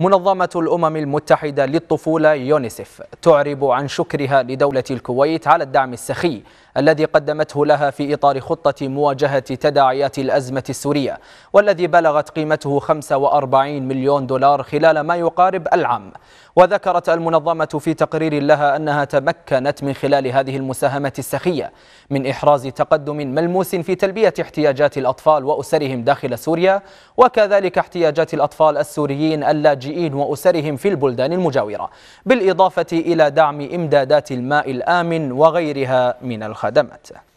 منظمة الأمم المتحدة للطفولة يونيسف تعرب عن شكرها لدولة الكويت على الدعم السخي الذي قدمته لها في إطار خطة مواجهة تداعيات الأزمة السورية والذي بلغت قيمته 45 مليون دولار خلال ما يقارب العام وذكرت المنظمة في تقرير لها أنها تمكنت من خلال هذه المساهمة السخية من إحراز تقدم ملموس في تلبية احتياجات الأطفال وأسرهم داخل سوريا وكذلك احتياجات الأطفال السوريين اللاجئين اللاجئين وأسرهم في البلدان المجاورة بالإضافة إلى دعم إمدادات الماء الآمن وغيرها من الخدمات